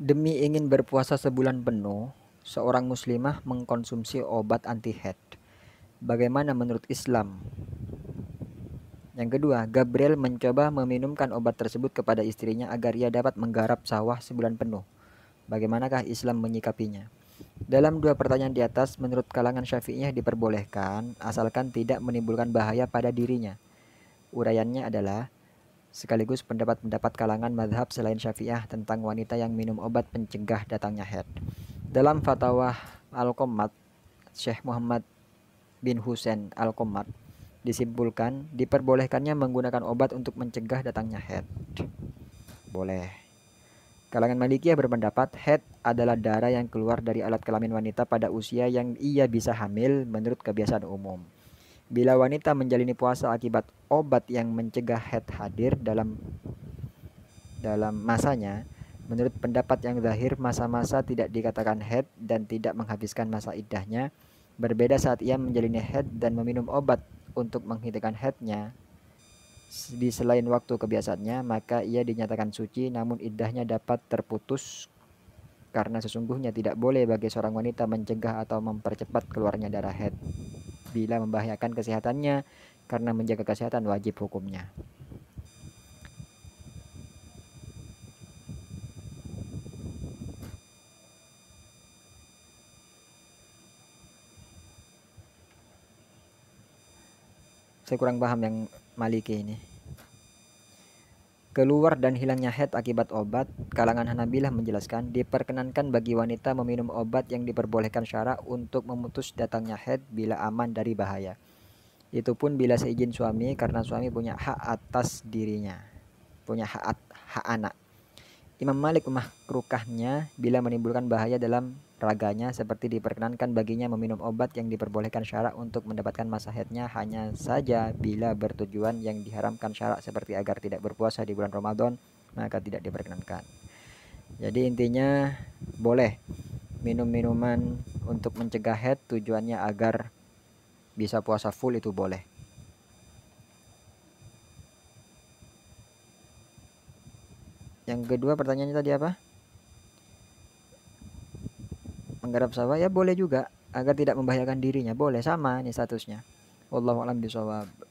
Demi ingin berpuasa sebulan penuh, seorang muslimah mengkonsumsi obat anti-head. Bagaimana menurut Islam? Yang kedua, Gabriel mencoba meminumkan obat tersebut kepada istrinya agar ia dapat menggarap sawah sebulan penuh. Bagaimanakah Islam menyikapinya? Dalam dua pertanyaan di atas, menurut kalangan syafi'iyah diperbolehkan asalkan tidak menimbulkan bahaya pada dirinya. Urayannya adalah, sekaligus pendapat-pendapat kalangan madhab selain syafi'ah tentang wanita yang minum obat pencegah datangnya head. Dalam fatwa Al-Qommat, Syekh Muhammad bin Husain Al-Qommat disimpulkan diperbolehkannya menggunakan obat untuk mencegah datangnya head. Boleh. Kalangan Malikiyah berpendapat head adalah darah yang keluar dari alat kelamin wanita pada usia yang ia bisa hamil menurut kebiasaan umum. Bila wanita menjalani puasa akibat obat yang mencegah head hadir dalam dalam masanya, menurut pendapat yang zahir masa-masa tidak dikatakan head dan tidak menghabiskan masa idahnya. berbeda saat ia menjalani head dan meminum obat untuk menghentikan headnya di selain waktu kebiasaannya, maka ia dinyatakan suci namun idahnya dapat terputus karena sesungguhnya tidak boleh bagi seorang wanita mencegah atau mempercepat keluarnya darah head bila membahayakan kesehatannya karena menjaga kesehatan wajib hukumnya. Saya kurang paham yang Maliki ini. Keluar dan hilangnya head akibat obat, kalangan Hanabilah menjelaskan diperkenankan bagi wanita meminum obat yang diperbolehkan syarak untuk memutus datangnya head bila aman dari bahaya. Itu pun bila seizin suami karena suami punya hak atas dirinya, punya hak, hak anak. Imam Malik memahkruhkannya bila menimbulkan bahaya dalam raganya seperti diperkenankan baginya meminum obat yang diperbolehkan syarak untuk mendapatkan masa haidnya hanya saja bila bertujuan yang diharamkan syarak seperti agar tidak berpuasa di bulan Ramadan maka tidak diperkenankan. Jadi intinya boleh minum minuman untuk mencegah head tujuannya agar bisa puasa full itu boleh. Yang kedua pertanyaannya tadi apa? menggarap sawah ya boleh juga agar tidak membahayakan dirinya boleh sama ini statusnya wallahu alam bisawab